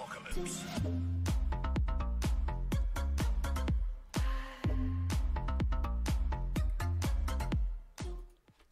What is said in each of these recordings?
apocalypse.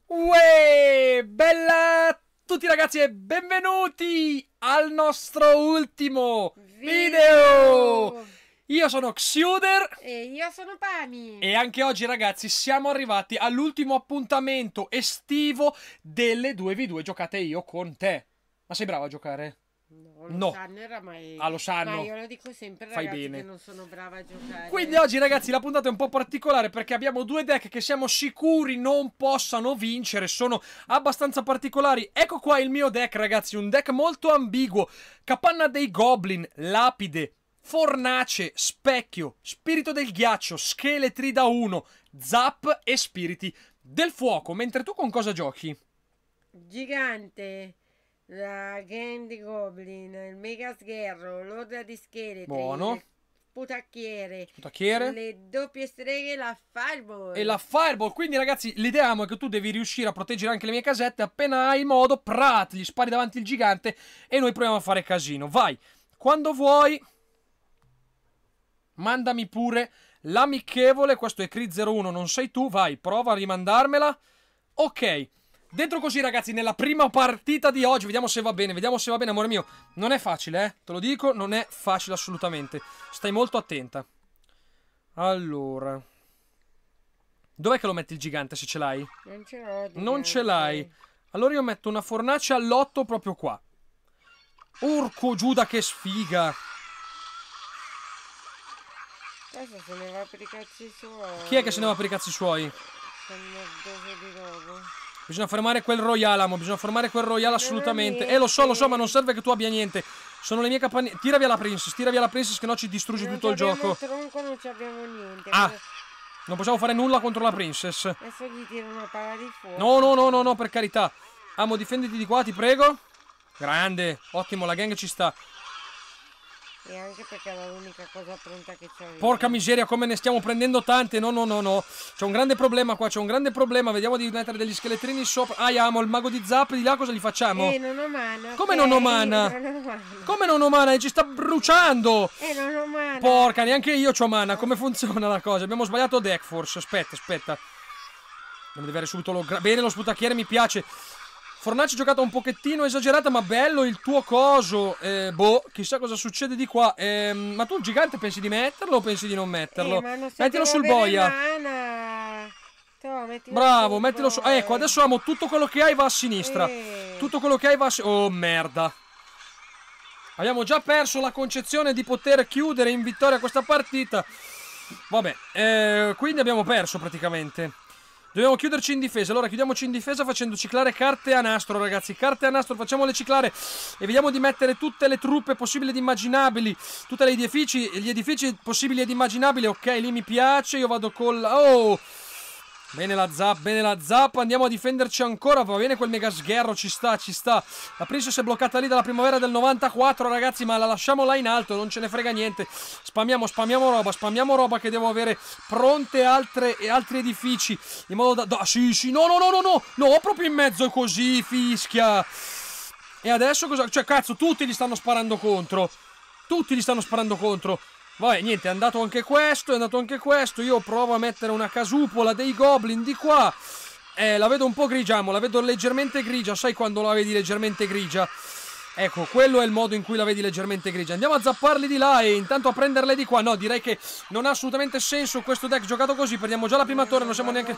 Uè, bella a tutti ragazzi e benvenuti al nostro ultimo video. Io sono Xuder e io sono Pami e anche oggi ragazzi siamo arrivati all'ultimo appuntamento estivo delle 2v2 giocate io con te. Ma sei brava a giocare? No, lo no. sanno era mai... Ah, lo sanno. Ma io lo dico sempre, Fai ragazzi, bene. non sono brava a giocare. Quindi oggi, ragazzi, la puntata è un po' particolare perché abbiamo due deck che siamo sicuri non possano vincere. Sono abbastanza particolari. Ecco qua il mio deck, ragazzi. Un deck molto ambiguo. Capanna dei Goblin, Lapide, Fornace, Specchio, Spirito del Ghiaccio, Scheletri da 1, Zap e Spiriti del Fuoco. Mentre tu con cosa giochi? Gigante la Candy Goblin, il Mega Sgherro, l'Orda di Scheletri, Buono. il Putacchiere. le doppie streghe, la Fireball. E la Fireball, quindi ragazzi l'idea è che tu devi riuscire a proteggere anche le mie casette, appena hai modo, prat, gli spari davanti il gigante e noi proviamo a fare casino. Vai, quando vuoi, mandami pure l'amichevole, questo è Crit 01, non sei tu, vai, prova a rimandarmela. Ok, Dentro così ragazzi nella prima partita di oggi Vediamo se va bene, vediamo se va bene amore mio Non è facile eh, te lo dico, non è facile assolutamente Stai molto attenta Allora Dov'è che lo metti il gigante se ce l'hai? Non ce l'ho Non ce l'hai Allora io metto una fornace all'otto proprio qua Urco Giuda che sfiga Questo se ne va per i cazzi suoi Chi è che se ne va per i cazzi suoi? Sono nervoso di nuovo Bisogna fermare quel Royal, amo. Bisogna fermare quel Royal assolutamente. Eh, lo so, lo so, ma non serve che tu abbia niente. Sono le mie capanne. Tira via la Princess, tira via la Princess, che no ci distrugge non tutto il gioco. Tronco, non abbiamo niente. Ah. Non possiamo fare nulla contro la Princess. Adesso gli tiro una palla di fuoco. No, no, no, no, no, per carità. Amo, difenditi di qua, ti prego. Grande, ottimo, la gang ci sta. E anche perché era l'unica cosa pronta che c'ho Porca miseria, come ne stiamo prendendo tante. No, no, no, no. C'è un grande problema qua, c'è un grande problema. Vediamo di mettere degli scheletrini sopra. Ah, amo il mago di zap di là, cosa gli facciamo? Eh, non ho mana. Come okay. non ho mana? Come non ho mana? E ci sta bruciando. Eh, non ho mana. Porca, neanche io ho mana. Come funziona la cosa? Abbiamo sbagliato deck force. Aspetta, aspetta. Dobbiamo avere subito lo... Bene, lo sputacchiere mi piace. Fornaci giocata un pochettino esagerata, ma bello il tuo coso. Eh, boh, chissà cosa succede di qua. Eh, ma tu il gigante pensi di metterlo o pensi di non metterlo? Eh, non mettilo sul boia. Toh, mettilo Bravo, sul mettilo su. ecco, adesso amo tutto quello che hai va a sinistra. Eh. Tutto quello che hai va a sinistra. Oh, merda. Abbiamo già perso la concezione di poter chiudere in vittoria questa partita. Vabbè, eh, quindi abbiamo perso praticamente. Dobbiamo chiuderci in difesa. Allora chiudiamoci in difesa facendo ciclare carte a nastro, ragazzi. Carte a nastro, facciamole ciclare. E vediamo di mettere tutte le truppe possibili ed immaginabili. Tutti gli edifici possibili ed immaginabili. Ok, lì mi piace. Io vado con... Oh! Bene la zap, bene la zap, andiamo a difenderci ancora, va bene quel mega sgherro, ci sta, ci sta. La Princess è bloccata lì dalla primavera del 94 ragazzi, ma la lasciamo là in alto, non ce ne frega niente. Spamiamo, spamiamo roba, spamiamo roba che devo avere pronte altre, altri edifici, in modo da... da sì, sì, no, no, no, no, no, no, proprio in mezzo così, fischia. E adesso cosa... cioè cazzo, tutti gli stanno sparando contro. Tutti gli stanno sparando contro. Vabbè, niente, è andato anche questo, è andato anche questo. Io provo a mettere una casupola dei goblin di qua. Eh, la vedo un po' grigiamo, la vedo leggermente grigia. Sai quando la vedi leggermente grigia? Ecco, quello è il modo in cui la vedi leggermente grigia. Andiamo a zapparli di là e intanto a prenderle di qua. No, direi che non ha assolutamente senso questo deck giocato così. Perdiamo già la prima torre, non siamo neanche...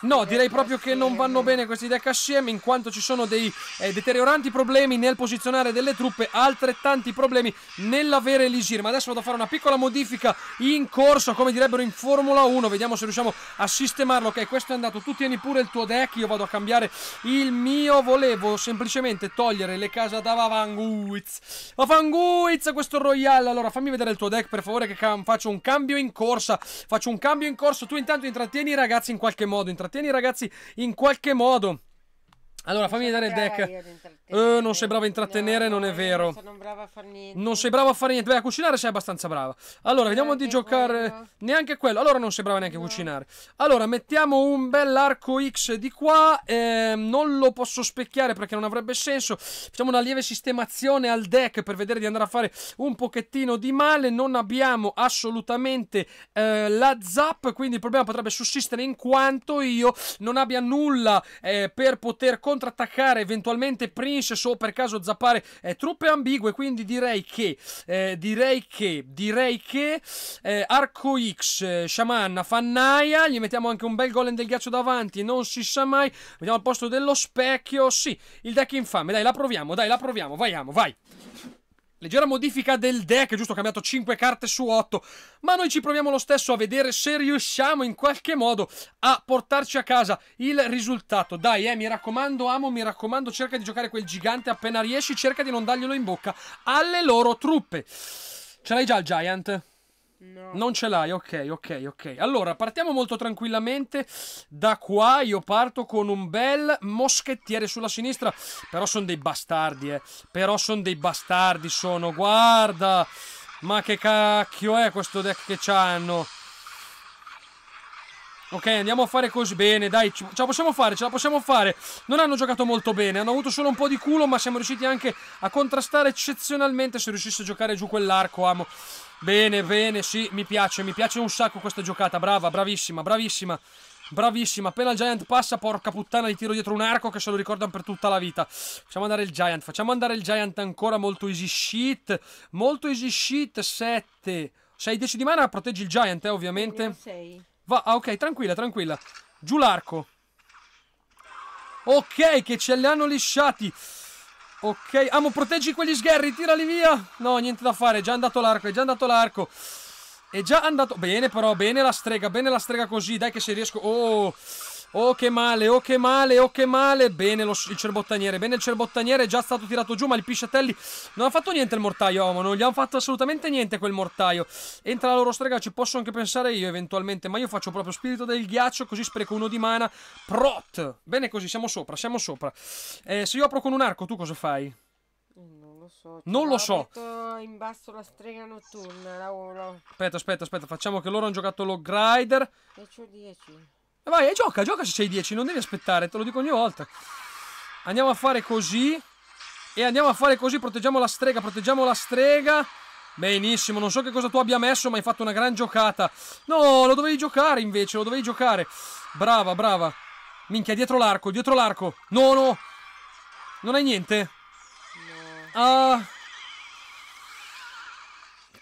No, direi proprio che non vanno bene questi deck assieme in quanto ci sono dei eh, deterioranti problemi nel posizionare delle truppe, altrettanti problemi nell'avere l'Isir. Ma adesso vado a fare una piccola modifica in corso, come direbbero in Formula 1. Vediamo se riusciamo a sistemarlo. Ok, questo è andato. Tu tieni pure il tuo deck, io vado a cambiare il mio. Volevo semplicemente togliere le case davanti Fanguiz Ma Fanguiz questo Royale Allora fammi vedere il tuo deck per favore che faccio un cambio in corsa Faccio un cambio in corsa. Tu intanto intrattieni i ragazzi in qualche modo Intrattieni i ragazzi in qualche modo Allora fammi vedere il deck eh, non sei brava a intrattenere, no, non è vero. Non sono brava a fare niente. Non sei brava a fare niente. Beh, a cucinare sei abbastanza brava. Allora, vediamo di giocare. Quello. Neanche quello. Allora non sei brava neanche a cucinare. Allora, mettiamo un bel arco X di qua. Eh, non lo posso specchiare perché non avrebbe senso. Facciamo una lieve sistemazione al deck per vedere di andare a fare un pochettino di male. Non abbiamo assolutamente eh, la zap, quindi il problema potrebbe sussistere in quanto io non abbia nulla eh, per poter contrattaccare eventualmente prima finish so per caso zappare eh, truppe ambigue quindi direi che eh, direi che direi che eh, Arco X eh, Shaman Fannaia gli mettiamo anche un bel golem del ghiaccio davanti non si sa mai mettiamo al posto dello specchio sì il deck infame dai la proviamo dai la proviamo vaiamo vai Leggera modifica del deck, giusto? Ho cambiato 5 carte su 8. Ma noi ci proviamo lo stesso a vedere se riusciamo in qualche modo a portarci a casa il risultato. Dai, eh, mi raccomando, amo, mi raccomando, cerca di giocare quel gigante appena riesci, cerca di non darglielo in bocca alle loro truppe. Ce l'hai già il Giant? No. Non ce l'hai, ok, ok, ok. Allora, partiamo molto tranquillamente. Da qua io parto con un bel moschettiere sulla sinistra. Però sono dei bastardi, eh. Però sono dei bastardi, sono. Guarda! Ma che cacchio è questo deck che c'hanno? Ok, andiamo a fare così bene, dai, ce la possiamo fare, ce la possiamo fare. Non hanno giocato molto bene, hanno avuto solo un po' di culo, ma siamo riusciti anche a contrastare eccezionalmente se riuscisse a giocare giù quell'arco, amo. Bene, bene, sì, mi piace, mi piace un sacco questa giocata, brava, bravissima, bravissima. Bravissima, appena il Giant passa, porca puttana, gli tiro dietro un arco che se lo ricordano per tutta la vita. Facciamo andare il Giant, facciamo andare il Giant ancora, molto easy shit, molto easy shit, 7. 6-10 di mana, proteggi il Giant, eh, ovviamente. 6. Va, ah, ok, tranquilla, tranquilla. Giù l'arco. Ok, che ce li hanno lisciati. Ok, amo, ah, proteggi quegli sgherri, tirali via. No, niente da fare, è già andato l'arco, è già andato l'arco. È già andato... Bene però, bene la strega, bene la strega così. Dai che se riesco... Oh... Oh che male, oh che male, oh che male Bene lo, il cerbottaniere, bene il cerbottaniere È già stato tirato giù ma il pisciatelli Non ha fatto niente il mortaio, oh, non gli hanno fatto assolutamente niente quel mortaio Entra la loro strega, ci posso anche pensare io eventualmente Ma io faccio proprio spirito del ghiaccio Così spreco uno di mana Prot, bene così, siamo sopra, siamo sopra eh, Se io apro con un arco tu cosa fai? Eh, non lo so. Non lo so. In basso la strega notturna, la Aspetta, aspetta, aspetta. Facciamo che loro hanno giocato lo grider. E 10. Eh, vai, gioca, gioca se sei 10, non devi aspettare, te lo dico ogni volta. Andiamo a fare così. E andiamo a fare così, proteggiamo la strega, proteggiamo la strega. Benissimo, non so che cosa tu abbia messo, ma hai fatto una gran giocata. No, lo dovevi giocare invece, lo dovevi giocare. Brava, brava. Minchia, dietro l'arco, dietro l'arco. No, no. Non hai niente? No. Ah...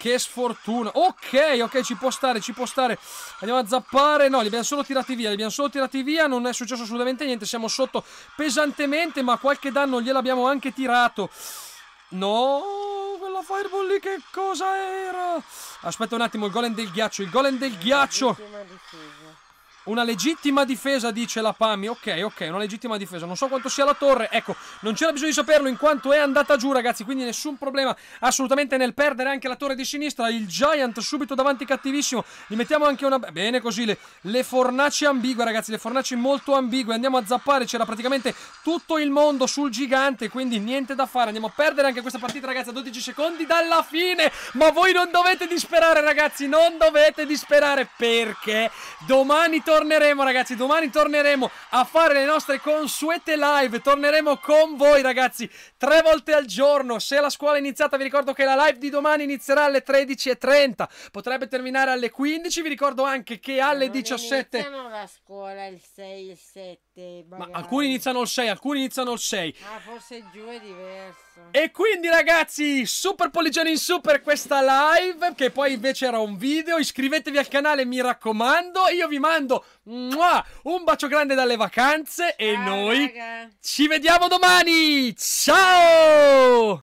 Che sfortuna. Ok, ok, ci può stare, ci può stare. Andiamo a zappare. No, li abbiamo solo tirati via, li abbiamo solo tirati via. Non è successo assolutamente niente. Siamo sotto pesantemente, ma qualche danno gliel'abbiamo anche tirato. No, quella fireball lì che cosa era? Aspetta un attimo, il golem del ghiaccio, il golem del ghiaccio. Una legittima difesa, dice la Pami. Ok, ok, una legittima difesa. Non so quanto sia la torre. Ecco, non c'era bisogno di saperlo in quanto è andata giù, ragazzi. Quindi nessun problema assolutamente nel perdere anche la torre di sinistra. Il Giant subito davanti, cattivissimo. Gli mettiamo anche una... Bene così, le, le fornaci ambigue, ragazzi. Le fornaci molto ambigue. Andiamo a zappare. C'era praticamente tutto il mondo sul gigante. Quindi niente da fare. Andiamo a perdere anche questa partita, ragazzi, a 12 secondi dalla fine. Ma voi non dovete disperare, ragazzi. Non dovete disperare perché domani torniamo torneremo ragazzi, domani torneremo a fare le nostre consuete live, torneremo con voi ragazzi, tre volte al giorno, se la scuola è iniziata vi ricordo che la live di domani inizierà alle 13.30, potrebbe terminare alle 15, vi ricordo anche che alle non 17... Non la scuola il 6 e il 7. 7. Magari. Ma alcuni iniziano il 6, alcuni iniziano ah, il 6. Ma forse giù è diverso. E quindi ragazzi, Super Poligione in su per questa live, che poi invece era un video. Iscrivetevi al canale, mi raccomando. Io vi mando mua, un bacio grande dalle vacanze e noi raga. ci vediamo domani. Ciao!